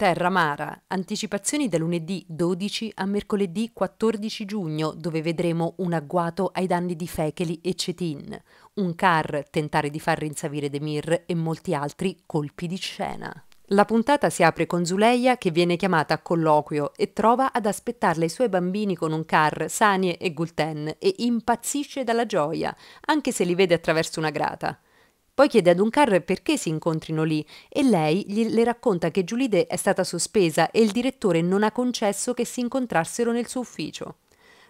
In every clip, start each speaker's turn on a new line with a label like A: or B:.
A: Terra Mara, anticipazioni da lunedì 12 a mercoledì 14 giugno, dove vedremo un agguato ai danni di Fecheli e Cetin, un car tentare di far rinsavire Demir e molti altri colpi di scena. La puntata si apre con Zuleia che viene chiamata a colloquio e trova ad aspettarla i suoi bambini con un car, sanie e Gulten, e impazzisce dalla gioia, anche se li vede attraverso una grata. Poi chiede ad un carro perché si incontrino lì e lei gli, le racconta che Giulide è stata sospesa e il direttore non ha concesso che si incontrassero nel suo ufficio.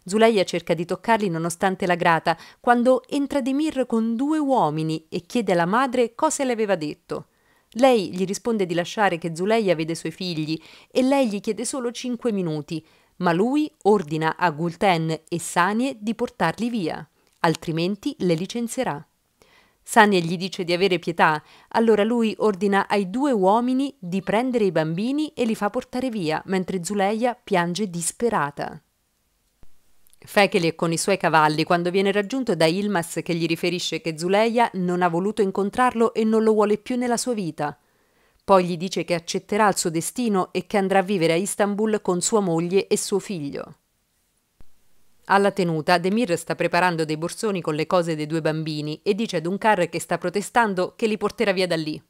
A: Zuleia cerca di toccarli nonostante la grata, quando entra Demir con due uomini e chiede alla madre cosa le aveva detto. Lei gli risponde di lasciare che Zuleia vede i suoi figli e lei gli chiede solo cinque minuti, ma lui ordina a Gulten e Sanie di portarli via, altrimenti le licenzierà. Sania gli dice di avere pietà, allora lui ordina ai due uomini di prendere i bambini e li fa portare via, mentre Zuleia piange disperata. Fekeli è con i suoi cavalli quando viene raggiunto da Ilmas che gli riferisce che Zuleia non ha voluto incontrarlo e non lo vuole più nella sua vita. Poi gli dice che accetterà il suo destino e che andrà a vivere a Istanbul con sua moglie e suo figlio. Alla tenuta, Demir sta preparando dei borsoni con le cose dei due bambini e dice ad un Unkar che sta protestando che li porterà via da lì.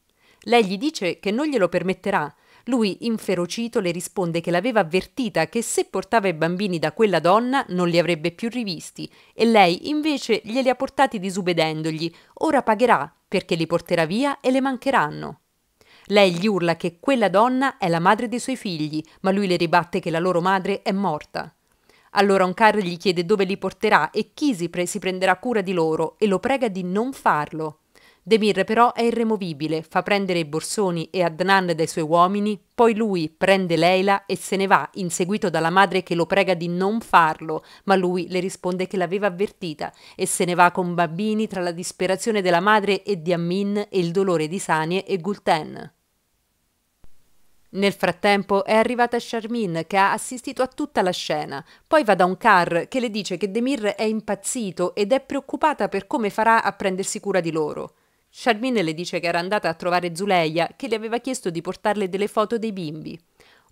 A: Lei gli dice che non glielo permetterà. Lui, inferocito, le risponde che l'aveva avvertita che se portava i bambini da quella donna non li avrebbe più rivisti e lei invece glieli ha portati disubbedendogli. Ora pagherà perché li porterà via e le mancheranno. Lei gli urla che quella donna è la madre dei suoi figli, ma lui le ribatte che la loro madre è morta. Allora Onkar gli chiede dove li porterà e chi si, si prenderà cura di loro e lo prega di non farlo. Demir però è irremovibile, fa prendere i borsoni e Adnan dai suoi uomini, poi lui prende Leila e se ne va, inseguito dalla madre che lo prega di non farlo, ma lui le risponde che l'aveva avvertita e se ne va con bambini tra la disperazione della madre e di Amin e il dolore di Sanie e Gulten. Nel frattempo è arrivata Charmin che ha assistito a tutta la scena. Poi va da un car che le dice che Demir è impazzito ed è preoccupata per come farà a prendersi cura di loro. Charmin le dice che era andata a trovare Zuleia che le aveva chiesto di portarle delle foto dei bimbi.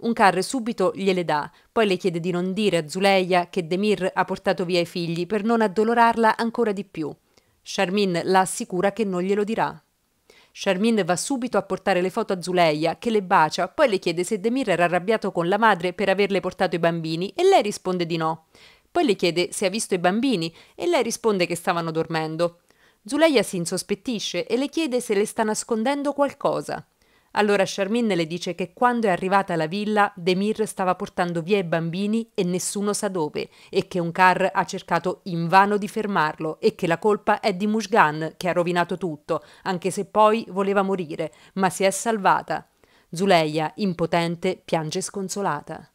A: Un car subito gliele dà, poi le chiede di non dire a Zuleia che Demir ha portato via i figli per non addolorarla ancora di più. Charmin la assicura che non glielo dirà. Charmin va subito a portare le foto a Zuleia, che le bacia, poi le chiede se Demir era arrabbiato con la madre per averle portato i bambini e lei risponde di no. Poi le chiede se ha visto i bambini e lei risponde che stavano dormendo. Zuleia si insospettisce e le chiede se le sta nascondendo qualcosa. Allora Charmin le dice che quando è arrivata alla villa Demir stava portando via i bambini e nessuno sa dove e che un car ha cercato invano di fermarlo e che la colpa è di Mushgan che ha rovinato tutto, anche se poi voleva morire, ma si è salvata. Zuleia, impotente, piange sconsolata.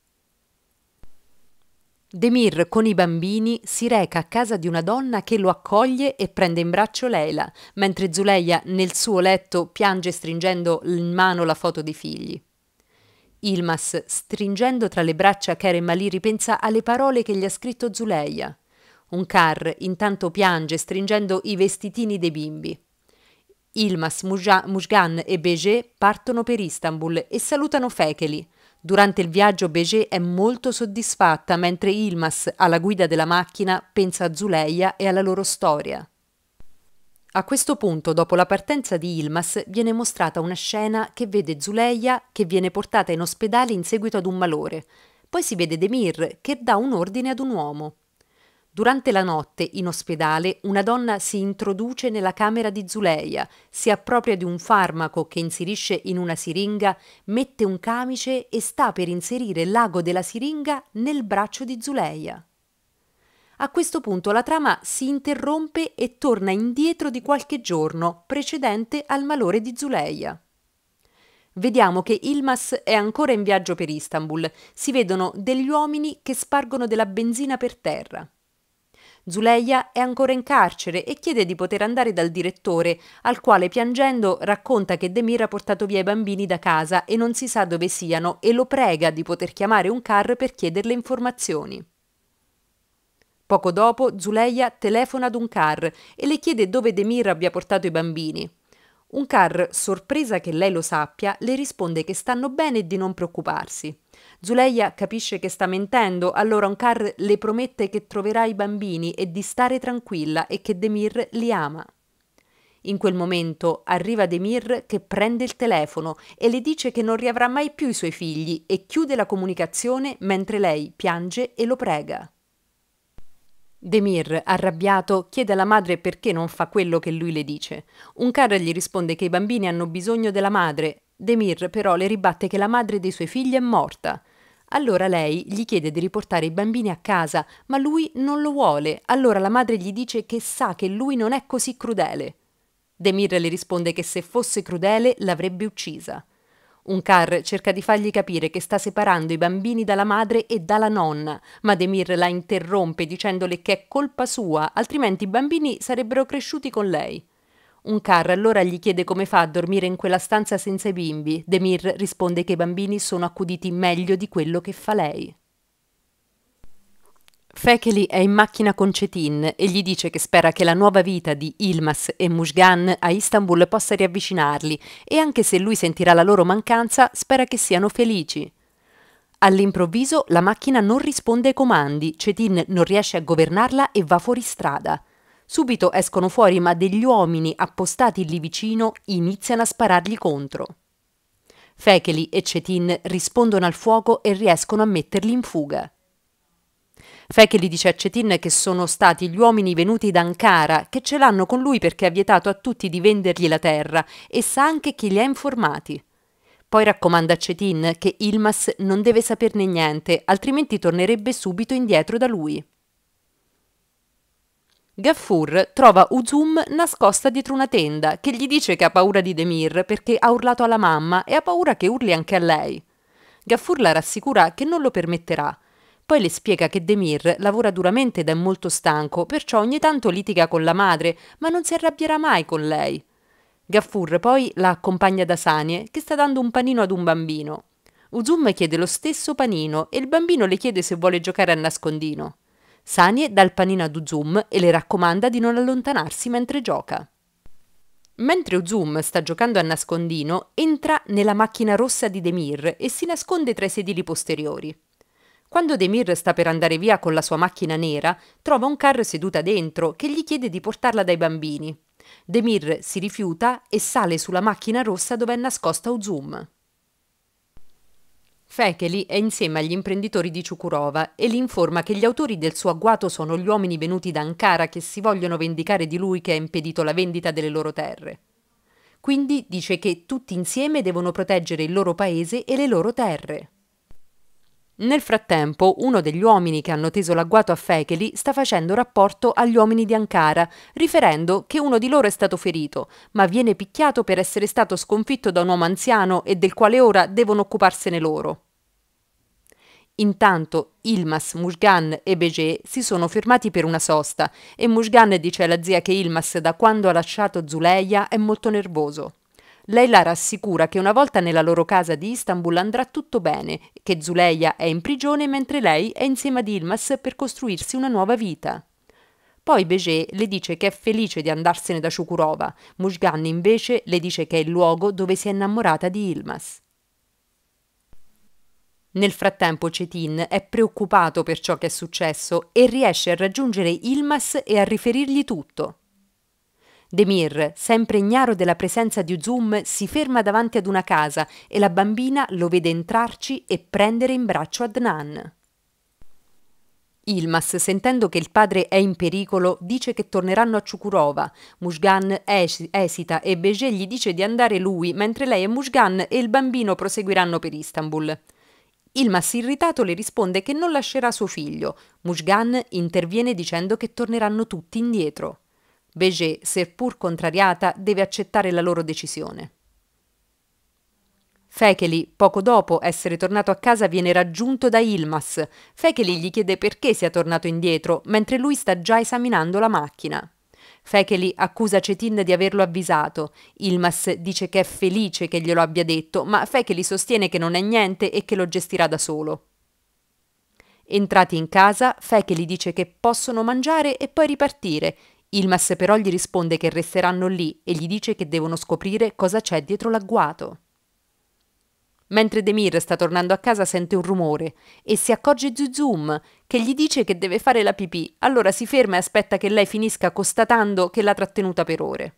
A: Demir con i bambini si reca a casa di una donna che lo accoglie e prende in braccio Leila, mentre Zuleia nel suo letto piange stringendo in mano la foto dei figli. Ilmas, stringendo tra le braccia Kerem Ali, ripensa alle parole che gli ha scritto Zuleia. Un car intanto piange stringendo i vestitini dei bimbi. Ilmas, Mujgan e Beger partono per Istanbul e salutano Fekeli, Durante il viaggio Beget è molto soddisfatta mentre Ilmas, alla guida della macchina, pensa a Zuleia e alla loro storia. A questo punto, dopo la partenza di Ilmas, viene mostrata una scena che vede Zuleia che viene portata in ospedale in seguito ad un malore. Poi si vede Demir che dà un ordine ad un uomo. Durante la notte, in ospedale, una donna si introduce nella camera di Zuleia, si appropria di un farmaco che inserisce in una siringa, mette un camice e sta per inserire l'ago della siringa nel braccio di Zuleia. A questo punto la trama si interrompe e torna indietro di qualche giorno, precedente al malore di Zuleia. Vediamo che Ilmas è ancora in viaggio per Istanbul. Si vedono degli uomini che spargono della benzina per terra. Zuleia è ancora in carcere e chiede di poter andare dal direttore, al quale piangendo racconta che Demir ha portato via i bambini da casa e non si sa dove siano e lo prega di poter chiamare un car per chiederle informazioni. Poco dopo Zuleia telefona ad un car e le chiede dove Demir abbia portato i bambini. Un car, sorpresa che lei lo sappia, le risponde che stanno bene e di non preoccuparsi. Zuleia capisce che sta mentendo, allora un car le promette che troverà i bambini e di stare tranquilla e che Demir li ama. In quel momento arriva Demir che prende il telefono e le dice che non riavrà mai più i suoi figli e chiude la comunicazione mentre lei piange e lo prega. Demir, arrabbiato, chiede alla madre perché non fa quello che lui le dice. Un carro gli risponde che i bambini hanno bisogno della madre. Demir però le ribatte che la madre dei suoi figli è morta. Allora lei gli chiede di riportare i bambini a casa, ma lui non lo vuole. Allora la madre gli dice che sa che lui non è così crudele. Demir le risponde che se fosse crudele l'avrebbe uccisa. Un car cerca di fargli capire che sta separando i bambini dalla madre e dalla nonna, ma Demir la interrompe dicendole che è colpa sua, altrimenti i bambini sarebbero cresciuti con lei. Un car allora gli chiede come fa a dormire in quella stanza senza i bimbi. Demir risponde che i bambini sono accuditi meglio di quello che fa lei. Fekeli è in macchina con Cetin e gli dice che spera che la nuova vita di Ilmas e Mushgan a Istanbul possa riavvicinarli e anche se lui sentirà la loro mancanza, spera che siano felici. All'improvviso la macchina non risponde ai comandi, Cetin non riesce a governarla e va fuori strada. Subito escono fuori, ma degli uomini appostati lì vicino iniziano a sparargli contro. Fekeli e Cetin rispondono al fuoco e riescono a metterli in fuga. Fekeli dice a Cetin che sono stati gli uomini venuti da Ankara che ce l'hanno con lui perché ha vietato a tutti di vendergli la terra e sa anche chi li ha informati. Poi raccomanda a Cetin che Ilmas non deve saperne niente, altrimenti tornerebbe subito indietro da lui. Gaffur trova Uzum nascosta dietro una tenda che gli dice che ha paura di Demir perché ha urlato alla mamma e ha paura che urli anche a lei. Gaffur la rassicura che non lo permetterà, poi le spiega che Demir lavora duramente ed è molto stanco, perciò ogni tanto litiga con la madre, ma non si arrabbierà mai con lei. Gaffur poi la accompagna da Sanie, che sta dando un panino ad un bambino. Uzum chiede lo stesso panino e il bambino le chiede se vuole giocare a nascondino. Sanie dà il panino ad Uzum e le raccomanda di non allontanarsi mentre gioca. Mentre Uzum sta giocando a nascondino, entra nella macchina rossa di Demir e si nasconde tra i sedili posteriori. Quando Demir sta per andare via con la sua macchina nera, trova un carro seduta dentro che gli chiede di portarla dai bambini. Demir si rifiuta e sale sulla macchina rossa dove è nascosta Uzum. Fekeli è insieme agli imprenditori di Ciukurova e li informa che gli autori del suo agguato sono gli uomini venuti da Ankara che si vogliono vendicare di lui che ha impedito la vendita delle loro terre. Quindi dice che tutti insieme devono proteggere il loro paese e le loro terre. Nel frattempo, uno degli uomini che hanno teso l'agguato a Fekeli sta facendo rapporto agli uomini di Ankara, riferendo che uno di loro è stato ferito, ma viene picchiato per essere stato sconfitto da un uomo anziano e del quale ora devono occuparsene loro. Intanto Ilmas, Mushgan e Begé si sono fermati per una sosta e Mushgan dice alla zia che Ilmas da quando ha lasciato Zuleia è molto nervoso. Lei la rassicura che una volta nella loro casa di Istanbul andrà tutto bene, che Zuleia è in prigione mentre lei è insieme ad Ilmas per costruirsi una nuova vita. Poi Beget le dice che è felice di andarsene da Shukurova, Mushgan invece le dice che è il luogo dove si è innamorata di Ilmas. Nel frattempo Cetin è preoccupato per ciò che è successo e riesce a raggiungere Ilmas e a riferirgli tutto. Demir, sempre ignaro della presenza di Uzum, si ferma davanti ad una casa e la bambina lo vede entrarci e prendere in braccio Adnan. Ilmas, sentendo che il padre è in pericolo, dice che torneranno a Ciukurova. Mushgan es esita e Beje gli dice di andare lui, mentre lei e Mushgan e il bambino proseguiranno per Istanbul. Ilmas, irritato, le risponde che non lascerà suo figlio. Mushgan interviene dicendo che torneranno tutti indietro. Beget, seppur contrariata, deve accettare la loro decisione. Fekeli, poco dopo essere tornato a casa, viene raggiunto da Ilmas. Fekeli gli chiede perché sia tornato indietro, mentre lui sta già esaminando la macchina. Fekeli accusa Cetin di averlo avvisato. Ilmas dice che è felice che glielo abbia detto, ma Fekeli sostiene che non è niente e che lo gestirà da solo. Entrati in casa, Fekeli dice che possono mangiare e poi ripartire Ilmas però gli risponde che resteranno lì e gli dice che devono scoprire cosa c'è dietro l'agguato. Mentre Demir sta tornando a casa sente un rumore e si accorge Zuzum che gli dice che deve fare la pipì, allora si ferma e aspetta che lei finisca constatando che l'ha trattenuta per ore.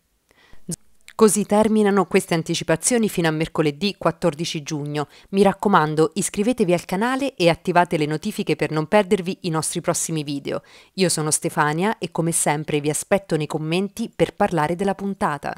A: Così terminano queste anticipazioni fino a mercoledì 14 giugno. Mi raccomando, iscrivetevi al canale e attivate le notifiche per non perdervi i nostri prossimi video. Io sono Stefania e come sempre vi aspetto nei commenti per parlare della puntata.